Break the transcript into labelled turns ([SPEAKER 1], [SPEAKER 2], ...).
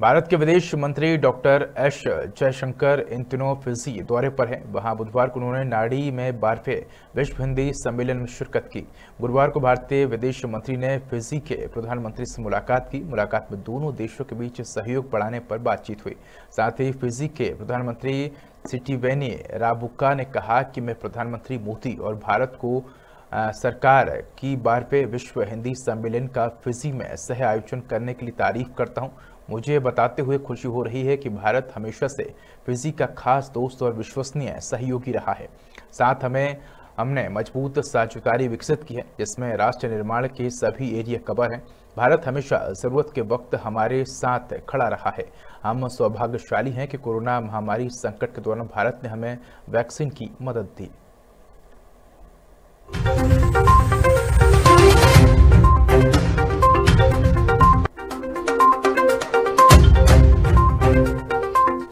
[SPEAKER 1] भारत के विदेश मंत्री डॉक्टर एस जयशंकर इन दिनों फिजी दौरे पर हैं वहां बुधवार को उन्होंने नाड़ी में बारहवें विश्व हिंदी सम्मेलन में शिरकत की गुरुवार को भारतीय विदेश मंत्री ने फिजी के प्रधानमंत्री से मुलाकात की मुलाकात में दोनों देशों के बीच सहयोग बढ़ाने पर बातचीत हुई साथ ही फिजी के प्रधानमंत्री सिटीवेनी राबुका ने कहा कि मैं प्रधानमंत्री मोदी और भारत को आ, सरकार की बारहवें विश्व हिंदी सम्मेलन का फिजी में सह आयोजन करने के लिए तारीफ करता हूँ मुझे बताते हुए खुशी हो रही है कि भारत हमेशा से फिजी का खास दोस्त और विश्वसनीय सहयोगी रहा है साथ हमें हमने मजबूत साझेदारी विकसित की है जिसमें राष्ट्र निर्माण के सभी एरिया कवर हैं भारत हमेशा ज़रूरत के वक्त हमारे साथ खड़ा रहा है हम सौभाग्यशाली हैं कि कोरोना महामारी संकट के दौरान भारत ने हमें वैक्सीन की मदद दी